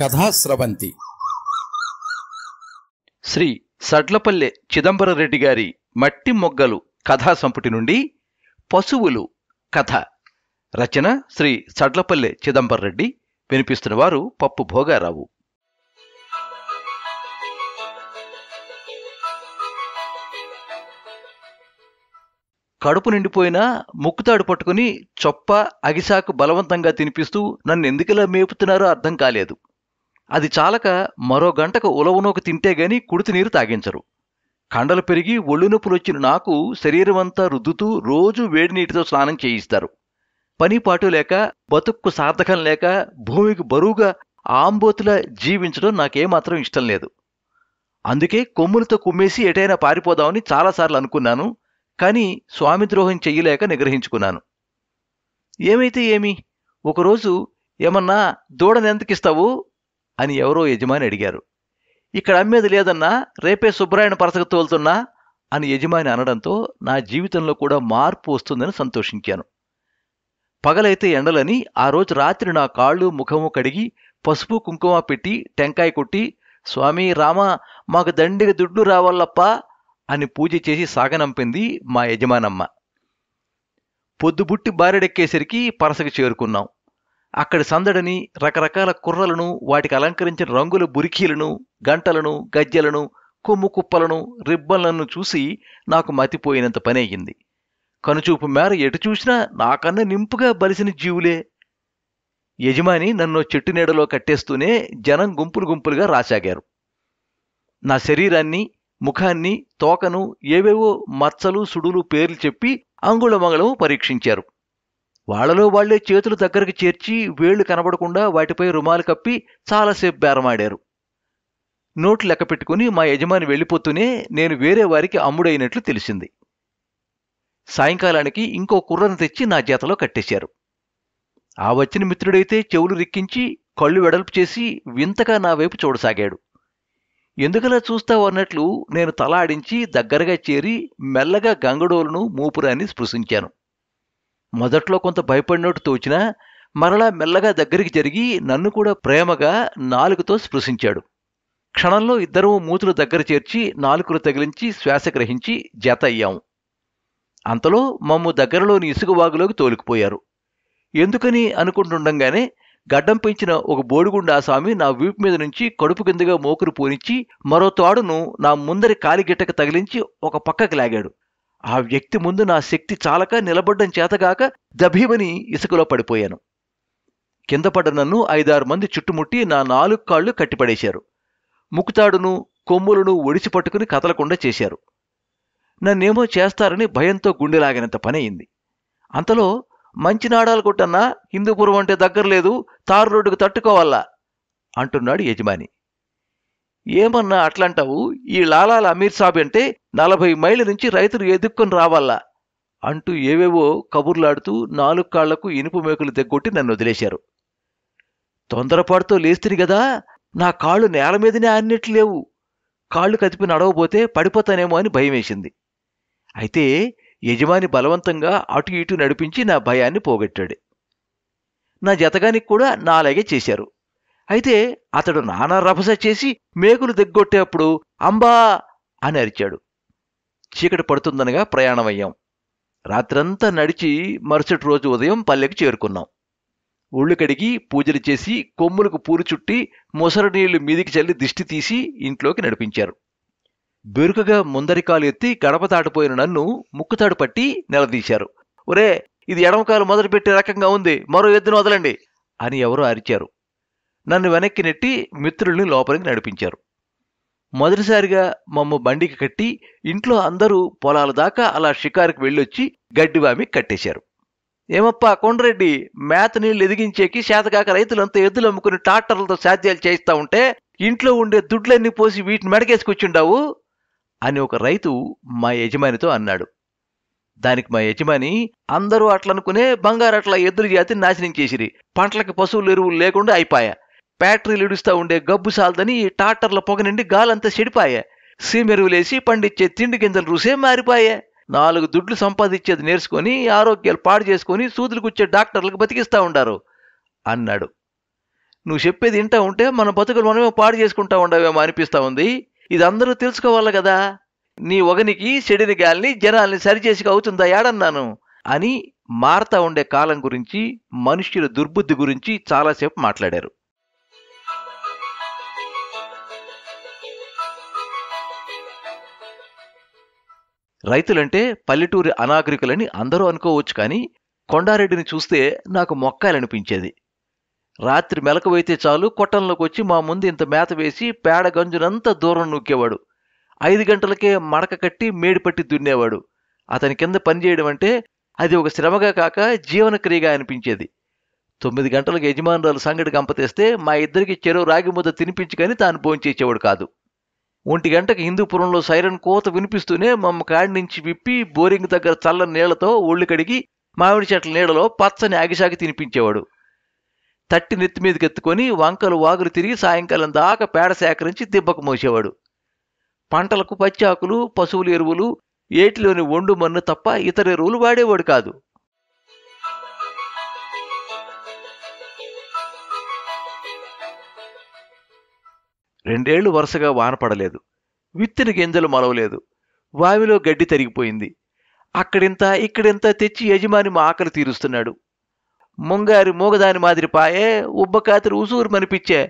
కథాస్రవంతి శ్రీ సడ్లపల్లె చిదంబరరెడ్డి గారి మట్టి మొగ్గలు కథా సంపుటి నుండి పశువులు కథ రచన శ్రీ సడ్లపల్లె చిదంబరరెడ్డి వినిపిస్తున్న వారు పప్పు భోగారావు కడుపు నిండిపోయినా ముక్కుతాడు పట్టుకుని చొప్ప అగిసాకు బలవంతంగా తినిపిస్తూ నన్ను ఎందుకలా మేపుతున్నారో అర్థం కాలేదు అది చాలక మరో గంటకు ఉలవనోకు తింటే గాని కుడితి నీరు తాగించరు కండలు పెరిగి ఒళ్ళు నొప్పులొచ్చిన నాకు శరీరమంతా రుద్దుతూ రోజు వేడి నీటితో స్నానం చేయిస్తారు పనిపాటు లేక బతుక్కు సార్థకం లేక భూమికి బరువుగా ఆంబోతుల జీవించడం నాకేమాత్రం ఇష్టం లేదు అందుకే కొమ్ములతో కుమ్మేసి ఎటైనా పారిపోదామని చాలాసార్లు అనుకున్నాను కానీ ద్రోహం చెయ్యలేక నిగ్రహించుకున్నాను ఏమైతే ఏమి ఒకరోజు ఏమన్నా దూడనెంతకిస్తావు అని ఎవరో యజమాని అడిగారు ఇక్కడ అమ్మేది లేదన్నా రేపే సుబ్బరాయణ పరసకు తోలుతున్నా అని యజమాని అనడంతో నా జీవితంలో కూడా మార్పు వస్తుందని సంతోషించాను పగలైతే ఎండలని ఆ రోజు రాత్రి నా కాళ్ళు ముఖము కడిగి పసుపు కుంకుమ పెట్టి టెంకాయ కొట్టి స్వామి రామ మాకు దండిగ దుడ్లు రావాలప్పా అని పూజ చేసి సాగనంపింది మా యజమానమ్మ పొద్దుబుట్టి బారెడెక్కేసరికి పరసకు చేరుకున్నాం అక్కడి సందడిని రకరకాల కుర్రలను వాటికి అలంకరించిన రంగుల బురికీలను గంటలను గజ్జెలను కొమ్ము కుప్పలను రిబ్బన్లను చూసి నాకు మతిపోయినంత పని అయ్యింది కనుచూపు మేర ఎటు చూసినా నాకన్నా నింపుగా బలిసిన జీవులే యజమాని నన్ను చెట్టు నీడలో కట్టేస్తూనే జనం గుంపులు గుంపులుగా రాసాగారు నా శరీరాన్ని ముఖాన్ని తోకను ఏవేవో మచ్చలు సుడులు పేర్లు చెప్పి అంగుళమంగళము పరీక్షించారు వాళ్లలో వాళ్లే చేతులు దగ్గరికి చేర్చి వేళ్లు కనబడకుండా వాటిపై రుమాలు కప్పి చాలాసేపు బేరమాడారు నోట్లు లెక్క పెట్టుకుని మా యజమాని వెళ్ళిపోతూనే నేను వేరే వారికి అమ్ముడైనట్లు తెలిసింది సాయంకాలానికి ఇంకో కుర్రను తెచ్చి నా జాతలో కట్టేశారు ఆ వచ్చిన మిత్రుడైతే చెవులు రిక్కించి కళ్ళు వెడల్పు చేసి వింతగా నా వైపు చూడసాగాడు ఎందుకలా చూస్తావు అన్నట్లు నేను తలాడించి దగ్గరగా చేరి మెల్లగా గంగడోలను మూపురాన్ని స్పృశించాను మొదట్లో కొంత భయపడినట్టు తోచినా మరలా మెల్లగా దగ్గరికి జరిగి నన్ను కూడా ప్రేమగా నాలుగుతో స్పృశించాడు క్షణంలో ఇద్దరూ మూతులు దగ్గర చేర్చి నాలుకలు తగిలించి శ్వాస గ్రహించి జత అయ్యాము అంతలో మమ్ము దగ్గరలోని ఇసుక వాగులోకి తోలుకుపోయారు ఎందుకని అనుకుంటుండగానే గడ్డం పెంచిన ఒక బోడిగుండా స్వామి నా వీపు మీద నుంచి కడుపు కిందగా మోకురు పోనిచ్చి మరో తాడును నా ముందరి కాలిగిట్టకు తగిలించి ఒక పక్కకి లాగాడు ఆ వ్యక్తి ముందు నా శక్తి చాలక నిలబడ్డం చేతగాక దభీమని ఇసుకలో పడిపోయాను కింద పడ్డ నన్ను ఐదారు మంది చుట్టుముట్టి నా నాలుగు కాళ్ళు కట్టిపడేశారు ముకుతాడును కొమ్ములను ఒడిచి పట్టుకుని కదలకుండా చేశారు నన్నేమో చేస్తారని భయంతో గుండెలాగినంత పనయింది అంతలో మంచినాడాలు కొట్టన్నా హిందూపురం అంటే దగ్గరలేదు తారు రోడ్డుకు తట్టుకోవాలా అంటున్నాడు యజమాని ఏమన్నా అట్లంటావు ఈ లాలాల అమీర్ సాబ్ అంటే నలభై మైళ్ళ నుంచి రైతులు ఎదుక్కొని రావాలా అంటూ ఏవేవో కబుర్లాడుతూ నాలుగు కాళ్లకు ఇనుపు మేకులు తెగ్గొట్టి నన్ను వదిలేశారు తొందరపాటుతో లేస్తుంది గదా నా కాళ్ళు నేల మీదనే అన్నిట్లు లేవు కాళ్ళు కదిపి నడవబోతే పడిపోతానేమో అని భయం వేసింది అయితే యజమాని బలవంతంగా అటు ఇటు నడిపించి నా భయాన్ని పోగొట్టాడు నా జతగానికి కూడా నాలాగే చేశారు అయితే అతడు నానా రభస చేసి మేకులు దిగ్గొట్టేప్పుడు అంబా అని అరిచాడు చీకటి పడుతుందనగా ప్రయాణమయ్యాం రాత్రంతా నడిచి మరుసటి రోజు ఉదయం పల్లెకి చేరుకున్నాం ఒళ్ళు కడిగి పూజలు చేసి కొమ్ములకు పూలు చుట్టి ముసరు నీళ్లు మీదికి చల్లి దిష్టి తీసి ఇంట్లోకి నడిపించారు బెరుకగా ముందరికాలు ఎత్తి గడప దాటిపోయిన నన్ను ముక్కుతాడు పట్టి నిలదీశారు ఒరే ఇది ఎడమకాలు మొదలుపెట్టే రకంగా ఉంది మరో ఎద్దును వదలండి అని ఎవరో అరిచారు నన్ను వెనక్కి నెట్టి మిత్రుల్ని లోపలికి నడిపించారు మొదటిసారిగా మమ్మ బండికి కట్టి ఇంట్లో అందరూ పొలాల దాకా అలా షికారుకు వెళ్ళొచ్చి గడ్డివామి కట్టేశారు ఏమప్పా కొండరెడ్డి మేత నీళ్ళు ఎదిగించేకి శాతకాక రైతులంతా ఎద్దులు అమ్ముకుని టాక్టర్లతో సాధ్యాలు చేయిస్తా ఉంటే ఇంట్లో ఉండే దుడ్లన్నీ పోసి వీటిని మెడకేసుకొచ్చుండావు అని ఒక రైతు మా యజమానితో అన్నాడు దానికి మా యజమాని అందరూ అట్లనుకునే అట్లా ఎద్దుల జాతి నాశనం చేసిరి పంటలకి పశువులు ఎరువులు లేకుండా అయిపోయా బ్యాటరీలు ఇడుస్తూ ఉండే గబ్బు సాలదని ఈ టాటర్ల పొగ నిండి గాలంతా చెడిపాయే సీమెరువులేసి పండించే తిండి గింజలు రుసే మారిపాయే నాలుగు దుడ్లు సంపాదించేది నేర్చుకొని ఆరోగ్యాలు పాడు చేసుకుని సూదులు గుచ్చే డాక్టర్లకు బతికిస్తూ ఉండారు అన్నాడు నువ్వు చెప్పేది వింటా ఉంటే మన బతుకులు మనమే పాడు చేసుకుంటా ఉండవేమో అనిపిస్తూ ఉంది ఇది అందరూ తెలుసుకోవాలి కదా నీ ఒగనికి చెడిన గాలిని జనాల్ని సరిచేసి అవుతుందా ఏడన్నాను అని మారుతా ఉండే కాలం గురించి మనుష్యుల దుర్బుద్ధి గురించి చాలాసేపు మాట్లాడారు రైతులంటే పల్లెటూరి అనాగరికులని అందరూ అనుకోవచ్చు కానీ కొండారెడ్డిని చూస్తే నాకు మొక్కాలనిపించేది రాత్రి మెలకువైతే చాలు కొట్టంలోకి వచ్చి మా ముందు ఇంత మేత వేసి పేడ గంజునంతా దూరం నూకేవాడు ఐదు గంటలకే మడక కట్టి మేడిపట్టి దున్నేవాడు అతని కింద పనిచేయడం అంటే అది ఒక శ్రమగా కాక జీవనక్రియగా అనిపించేది తొమ్మిది గంటలకు యజమానురాలు సంగటి గంపతేస్తే మా ఇద్దరికి చెరువు రాగి ముద్ద తినిపించుకొని తాను భోంచేసేవాడు కాదు ఒంటి గంటకి హిందూపురంలో సైరన్ కోత వినిపిస్తూనే మమ్మ కాడి నుంచి విప్పి బోరింగ్ దగ్గర చల్లని నీళ్లతో ఒళ్ళు కడిగి మామిడి చెట్ల నీడలో పచ్చని ఆగిసాగి తినిపించేవాడు తట్టి నెత్తి మీదకెత్తుకొని వంకలు వాగులు తిరిగి సాయంకాలం దాకా పేడ సేకరించి దిబ్బకు మోసేవాడు పంటలకు పచ్చాకులు పశువుల ఎరువులు ఏటిలోని ఒండు మన్ను తప్ప ఇతర ఎరువులు వాడేవాడు కాదు రెండేళ్లు వరుసగా వాన పడలేదు విత్తిన గింజలు మొలవలేదు వావిలో గడ్డి తరిగిపోయింది అక్కడింత ఇక్కడింత తెచ్చి యజమాని మా ఆకలి తీరుస్తున్నాడు ముంగారి మూగదాని మాదిరి పాయే ఉబ్బకాతిరి ఉసూరు మనిపించే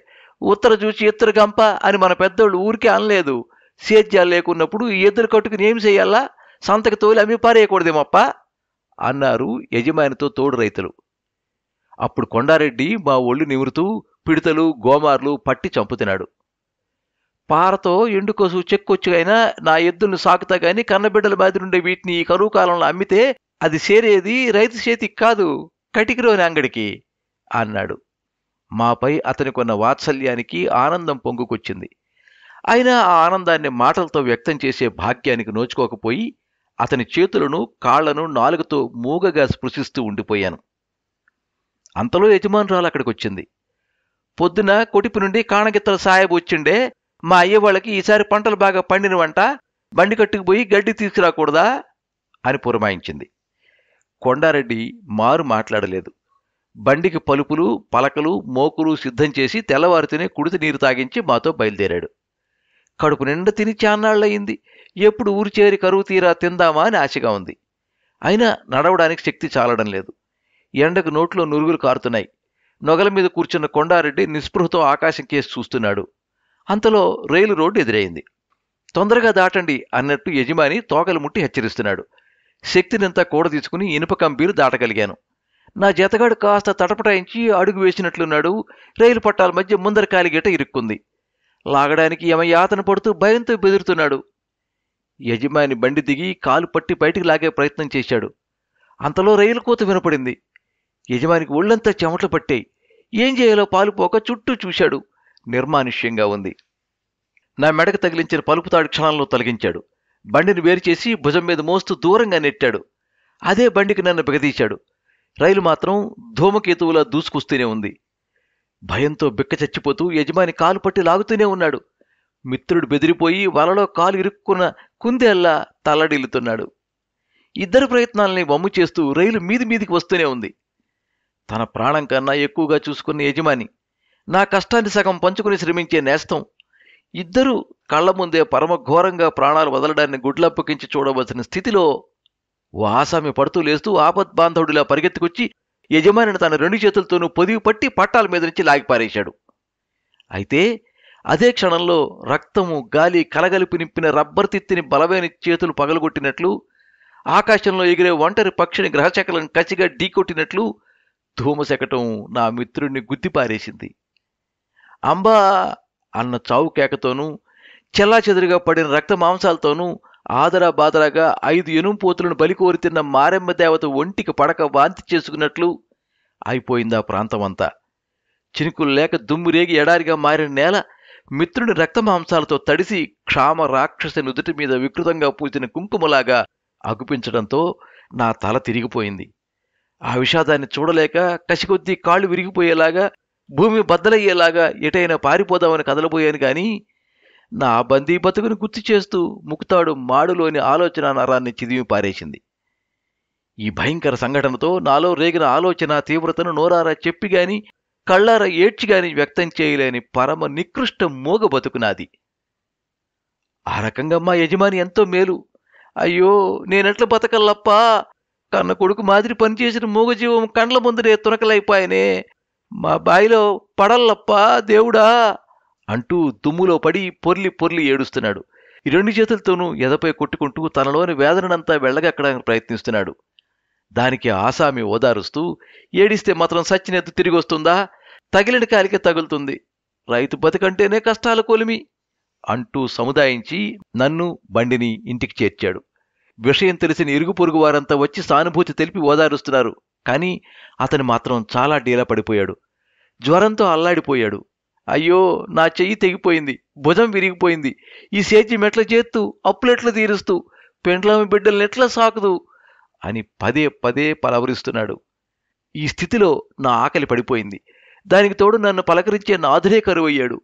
ఉత్తర చూచి ఇత్తర గంప అని మన పెద్దోళ్ళు ఊరికే అనలేదు సేద్యాలు లేకున్నప్పుడు ఈ ఇద్దరు కట్టుకుని ఏం చేయాలా సంతకి తోలి అమ్మి పారేయకూడదేమప్ప అన్నారు యజమానితో తోడు రైతులు అప్పుడు కొండారెడ్డి మా ఒళ్ళు నిమురుతూ పిడతలు గోమార్లు పట్టి చంపుతున్నాడు పారతో ఎండుకోసు చెక్కొచ్చు అయినా నా ఎద్దుల్ని సాకుతా గాని కన్నబిడ్డల బాదిరుండే వీటిని ఈ కరువు కాలంలో అమ్మితే అది సేరేది రైతు చేతికి కాదు కటికిరోని అంగడికి అన్నాడు మాపై అతనికున్న వాత్సల్యానికి ఆనందం పొంగుకొచ్చింది అయినా ఆ ఆనందాన్ని మాటలతో వ్యక్తం చేసే భాగ్యానికి నోచుకోకపోయి అతని చేతులను కాళ్లను నాలుగుతో మూగగా స్పృశిస్తూ ఉండిపోయాను అంతలో యజమానురాలు అక్కడికి వచ్చింది పొద్దున కొటిపు నుండి కాణగిత్తల సాయబు వచ్చిండే మా అయ్య వాళ్ళకి ఈసారి పంటలు బాగా పండినవంట బండి కట్టుకుపోయి గడ్డి తీసుకురాకూడదా అని పురమాయించింది కొండారెడ్డి మారు మాట్లాడలేదు బండికి పలుపులు పలకలు మోకులు సిద్ధం చేసి తెల్లవారితోనే కుడితి నీరు తాగించి మాతో బయలుదేరాడు కడుపు నిండా తిని చాన్నాళ్ళయింది ఎప్పుడు ఊరు చేరి కరువు తీరా తిందామా అని ఆశగా ఉంది అయినా నడవడానికి శక్తి చాలడం లేదు ఎండకు నోట్లో నురుగులు కారుతున్నాయి నొగల మీద కూర్చున్న కొండారెడ్డి నిస్పృహతో ఆకాశం కేసి చూస్తున్నాడు అంతలో రైలు రోడ్డు ఎదురైంది తొందరగా దాటండి అన్నట్టు యజమాని తోకలు ముట్టి హెచ్చరిస్తున్నాడు శక్తినంతా కూడ తీసుకుని ఇనుప కంపీలు దాటగలిగాను నా జతగాడు కాస్త తటపటాయించి అడుగు వేసినట్లున్నాడు రైలు పట్టాల మధ్య ముందర కాలిగేట ఇరుక్కుంది లాగడానికి ఏమ యాతన పడుతూ భయంతో బెదురుతున్నాడు యజమాని బండి దిగి కాలు పట్టి బయటికి లాగే ప్రయత్నం చేశాడు అంతలో రైలు కూత వినపడింది యజమానికి ఒళ్ళంతా చెమట్లు పట్టాయి ఏం చేయాలో పాలుపోక చుట్టూ చూశాడు నిర్మానుష్యంగా ఉంది నా మెడకు తగిలించిన పలుపుతాడు క్షణంలో తొలగించాడు బండిని వేరు చేసి భుజం మీద మోస్తూ దూరంగా నెట్టాడు అదే బండికి నన్ను బిగదీశాడు రైలు మాత్రం ధూమకేతువులా దూసుకొస్తూనే ఉంది భయంతో బిక్క చచ్చిపోతూ యజమాని కాలు పట్టి లాగుతూనే ఉన్నాడు మిత్రుడు బెదిరిపోయి వలలో కాలు ఇరుక్కున్న కుందేల్లా తల్లడిల్లుతున్నాడు ఇద్దరు ప్రయత్నాల్ని వమ్ము చేస్తూ రైలు మీది మీదికి వస్తూనే ఉంది తన ప్రాణం కన్నా ఎక్కువగా చూసుకున్న యజమాని నా కష్టాన్ని సగం పంచుకుని శ్రమించే నేస్తం ఇద్దరూ కళ్ల ముందే పరమఘోరంగా ప్రాణాలు వదలడాన్ని గుడ్లప్పకించి చూడవలసిన స్థితిలో ఓ ఆసామి పడుతూ లేస్తూ ఆపద్ బాంధవుడిలా పరిగెత్తుకొచ్చి యజమానిని తన రెండు చేతులతోనూ పొదివి పట్టి పట్టాల మీద నుంచి లాగిపారేశాడు అయితే అదే క్షణంలో రక్తము గాలి కలగలిపి నింపిన రబ్బర్ తిత్తిని బలమైన చేతులు పగలగొట్టినట్లు ఆకాశంలో ఎగిరే ఒంటరి పక్షిని గ్రహచకలను కసిగా ఢీకొట్టినట్లు ధూమశకటం నా మిత్రుణ్ణి గుద్దిపారేసింది అంబా అన్న చావు కేకతోనూ చెల్లా చెదురుగా పడిన రక్త మాంసాలతోనూ ఆదరా బాదరాగా ఐదు ఎనుంపోతులను బలికోరి తిన్న మారెమ్మ దేవత ఒంటికి పడక వాంతి చేసుకున్నట్లు అయిపోయింది ఆ ప్రాంతమంతా చినుకులు లేక దుమ్మురేగి ఎడారిగా మారిన నేల మిత్రుని రక్తమాంసాలతో తడిసి క్షామ రాక్షసి నుదుటి మీద వికృతంగా పూసిన కుంకుమలాగా అగుపించడంతో నా తల తిరిగిపోయింది ఆ విషాదాన్ని చూడలేక కసికొద్దీ కాళ్ళు విరిగిపోయేలాగా భూమి బద్దలయ్యేలాగా ఎటైనా పారిపోదామని కదలబోయాను కానీ నా బందీ బతుకును గుర్తు చేస్తూ ముక్తాడు మాడులోని ఆలోచన నరాన్ని చిదివి పారేసింది ఈ భయంకర సంఘటనతో నాలో రేగిన ఆలోచన తీవ్రతను నోరారా చెప్పిగాని కళ్ళార కళ్ళారా వ్యక్తం చేయలేని పరమ నికృష్ట మూగ బతుకునాది ఆ రకంగా మా యజమాని ఎంతో మేలు అయ్యో నేనెట్ల బతకల్లప్పా కన్న కొడుకు మాదిరి పనిచేసిన మూగజీవం కండ్ల ముందరే తునకలైపాయనే మా బాయిలో పడల్లప్ప దేవుడా అంటూ దుమ్ములో పడి పొర్లి పొర్లి ఏడుస్తున్నాడు ఈ రెండు చేతులతోనూ ఎదపై కొట్టుకుంటూ తనలోని వేదనంతా వెళ్ళగక్కడానికి ప్రయత్నిస్తున్నాడు దానికి ఆసామి ఓదారుస్తూ ఏడిస్తే మాత్రం సచ్చినెత్తు తిరిగి వస్తుందా తగిలిన కాలికే తగులుతుంది రైతు బతికంటేనే కష్టాల కొలిమి అంటూ సముదాయించి నన్ను బండిని ఇంటికి చేర్చాడు విషయం తెలిసిన ఇరుగు పొరుగు వారంతా వచ్చి సానుభూతి తెలిపి ఓదారుస్తున్నారు కానీ అతను మాత్రం చాలా డీల పడిపోయాడు జ్వరంతో అల్లాడిపోయాడు అయ్యో నా చెయ్యి తెగిపోయింది భుజం విరిగిపోయింది ఈ సేచి మెట్ల చేత్తు అప్పులెట్ల తీరుస్తూ పెండ్లామి బిడ్డల్ని ఎట్లా సాకుదు అని పదే పదే పలవరిస్తున్నాడు ఈ స్థితిలో నా ఆకలి పడిపోయింది దానికి తోడు నన్ను పలకరించే నాథుడే కరువయ్యాడు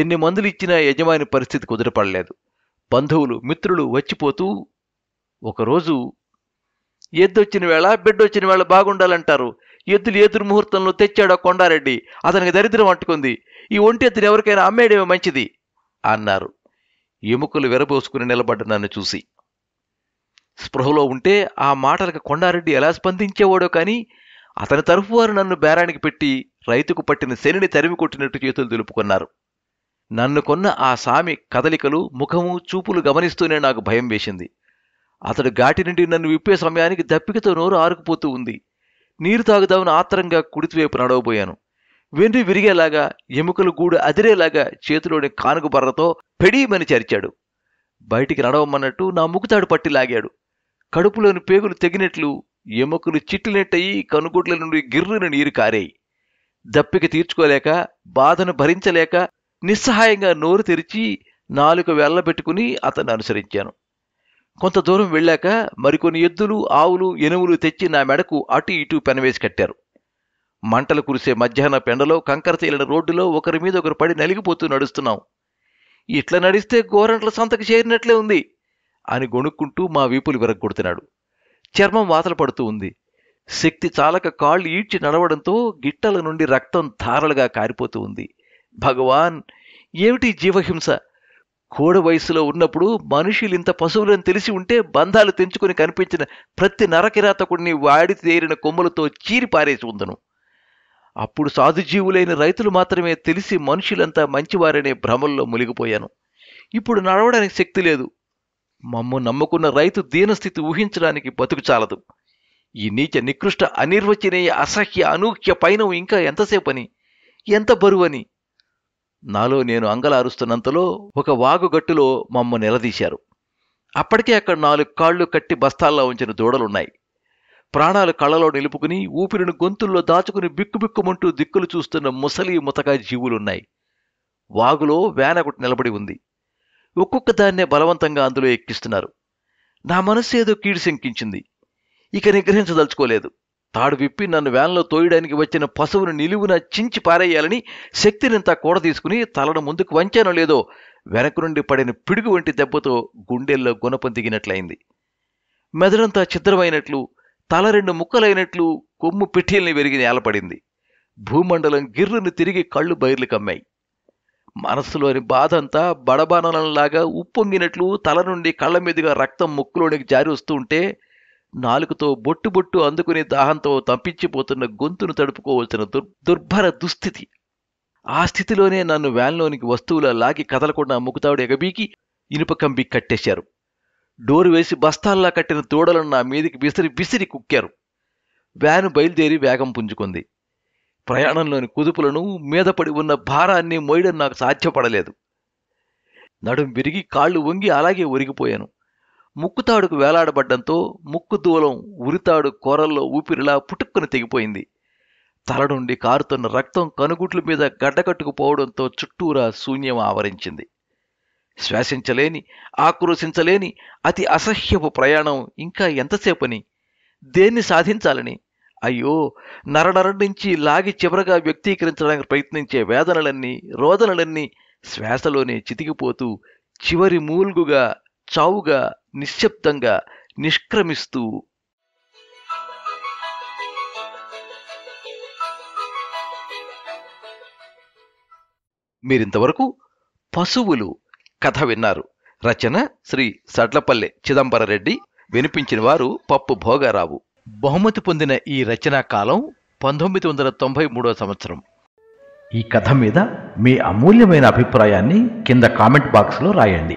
ఎన్ని మందులు ఇచ్చినా యజమాని పరిస్థితి కుదరపడలేదు బంధువులు మిత్రులు వచ్చిపోతూ ఒకరోజు ఎద్దు వచ్చిన వేళ బిడ్డ వచ్చిన వేళ బాగుండాలంటారు ఎద్దులు ఎదురు ముహూర్తంలో తెచ్చాడు కొండారెడ్డి అతనికి దరిద్రం అంటుకుంది ఈ ఒంటి ఎత్తుని ఎవరికైనా అమ్మేయడమే మంచిది అన్నారు ఎముకలు విరబోసుకుని నిలబడ్డ నన్ను చూసి స్పృహలో ఉంటే ఆ మాటలకు కొండారెడ్డి ఎలా స్పందించేవాడో కానీ అతని తరఫు వారు నన్ను బేరానికి పెట్టి రైతుకు పట్టిన శనిని తరిమి కొట్టినట్టు చేతులు దులుపుకున్నారు నన్ను కొన్న ఆ సామి కదలికలు ముఖము చూపులు గమనిస్తూనే నాకు భయం వేసింది అతడు ఘాటి నుండి నన్ను విప్పే సమయానికి దప్పికతో నోరు ఆరుకుపోతూ ఉంది నీరు తాగుదామని ఆత్రంగా కుడితివైపు నడవబోయాను వెండి విరిగేలాగా ఎముకలు గూడు అదిరేలాగా చేతిలోని కానుక బర్రతో పెడీమని చరిచాడు బయటికి నడవమన్నట్టు నా ముకుతాడు పట్టి లాగాడు కడుపులోని పేగులు తెగినట్లు ఎముకలు చిట్లినట్టయి కనుగుడ్ల నుండి గిర్రిన నీరు కారాయి దప్పిక తీర్చుకోలేక బాధను భరించలేక నిస్సహాయంగా నోరు తెరిచి నాలుక వెళ్ళబెట్టుకుని అతన్ని అనుసరించాను కొంత దూరం వెళ్ళాక మరికొన్ని ఎద్దులు ఆవులు ఎనువులు తెచ్చి నా మెడకు అటు ఇటు పెనవేసి కట్టారు మంటలు కురిసే మధ్యాహ్న పెండలో కంకర తేలిన రోడ్డులో ఒకరి మీద ఒకరు పడి నలిగిపోతూ నడుస్తున్నాం ఇట్లా నడిస్తే గోరంట్ల సంతకు చేరినట్లే ఉంది అని గొణుక్కుంటూ మా వీపులు విరగ్గొడుతున్నాడు చర్మం వాతలు పడుతూ ఉంది శక్తి చాలక కాళ్ళు ఈడ్చి నడవడంతో గిట్టల నుండి రక్తం ధారలుగా కారిపోతూ ఉంది భగవాన్ ఏమిటి జీవహింస కోడ వయసులో ఉన్నప్పుడు మనుషులు ఇంత పశువులను తెలిసి ఉంటే బంధాలు తెంచుకుని కనిపించిన ప్రతి నరకిరాతకుడిని వాడి తేరిన కొమ్మలతో చీరి పారేసి ఉందను అప్పుడు సాధుజీవులైన రైతులు మాత్రమే తెలిసి మనుషులంతా మంచివారనే భ్రమల్లో మునిగిపోయాను ఇప్పుడు నడవడానికి శక్తి లేదు మమ్ము నమ్ముకున్న రైతు దీనస్థితి ఊహించడానికి బతుకు చాలదు ఈ నీచ నికృష్ట అనిర్వచనీయ అసహ్య అనూహ్య పైన ఇంకా ఎంతసేపని ఎంత బరువని నాలో నేను అంగలారుస్తున్నంతలో ఒక వాగుగట్టులో మమ్మ నిలదీశారు అప్పటికే అక్కడ నాలుగు కాళ్ళు కట్టి బస్తాల్లో ఉంచిన దూడలున్నాయి ప్రాణాలు కళ్ళలో నిలుపుకుని ఊపిరిని గొంతుల్లో దాచుకుని బిక్కుబిక్కుమంటూ దిక్కులు చూస్తున్న ముసలి ముతక జీవులున్నాయి వాగులో వేనగుట్టు నిలబడి ఉంది ఒక్కొక్క దాన్నే బలవంతంగా అందులో ఎక్కిస్తున్నారు నా మనస్సు ఏదో కీడు శంకించింది ఇక నిగ్రహించదలుచుకోలేదు తాడు విప్పి నన్ను వ్యాన్లో తోయడానికి వచ్చిన పశువును నిలువున చించి పారేయాలని శక్తినింతా కూడ తీసుకుని తలను ముందుకు వంచానో లేదో వెనక నుండి పడిన పిడుగు వంటి దెబ్బతో గుండెల్లో గుణపం దిగినట్లయింది మెదడంతా ఛిద్రమైనట్లు తల రెండు ముక్కలైనట్లు కొమ్ము పిఠీల్ని వెరిగి నేలపడింది భూమండలం గిర్రును తిరిగి కళ్ళు బయర్లు కమ్మాయి మనస్సులోని బాధంతా బడబానలంలాగా ఉప్పొంగినట్లు తల నుండి కళ్ళ మీదుగా రక్తం ముక్కులోనికి జారి వస్తూ ఉంటే నాలుగుతో బొట్టు బొట్టు అందుకుని దాహంతో తప్పించిపోతున్న గొంతును తడుపుకోవలసిన దుర్భర దుస్థితి ఆ స్థితిలోనే నన్ను వ్యాన్లోనికి వస్తువుల లాగి కదలకుండా ముకుతావుడు ఎగబీకి ఇనుప కంబి కట్టేశారు డోరు వేసి బస్తాల్లా కట్టిన తోడలను నా మీదికి విసిరి విసిరి కుక్కారు వ్యాను బయలుదేరి వేగం పుంజుకుంది ప్రయాణంలోని కుదుపులను మీద పడి ఉన్న భారాన్ని మోయడం నాకు సాధ్యపడలేదు నడుం విరిగి కాళ్ళు వంగి అలాగే ఒరిగిపోయాను ముక్కుతాడుకు వేలాడబడ్డంతో ముక్కు దూలం ఉరితాడు కోరల్లో ఊపిరిలా పుట్టుక్కుని తెగిపోయింది తల నుండి కారుతున్న రక్తం కనుగుట్ల మీద గడ్డకట్టుకుపోవడంతో చుట్టూరా శూన్యం ఆవరించింది శ్వాసించలేని ఆక్రోశించలేని అతి అసహ్యపు ప్రయాణం ఇంకా ఎంతసేపని దేన్ని సాధించాలని అయ్యో నరనర నుంచి లాగి చివరగా వ్యక్తీకరించడానికి ప్రయత్నించే వేదనలన్నీ రోదనలన్నీ శ్వాసలోనే చితికిపోతూ చివరి మూల్గుగా చావుగా నిశ్శబ్దంగా నిష్క్రమిస్తూ మీరింతవరకు పశువులు కథ విన్నారు రచన శ్రీ సడ్లపల్లె చిదంబరరెడ్డి వినిపించిన వారు పప్పు భోగారావు బహుమతి పొందిన ఈ రచనా కాలం పంతొమ్మిది వందల తొంభై మూడో సంవత్సరం ఈ కథ మీద మీ అమూల్యమైన అభిప్రాయాన్ని కింద కామెంట్ బాక్స్లో రాయండి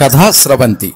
कथा स्रवंती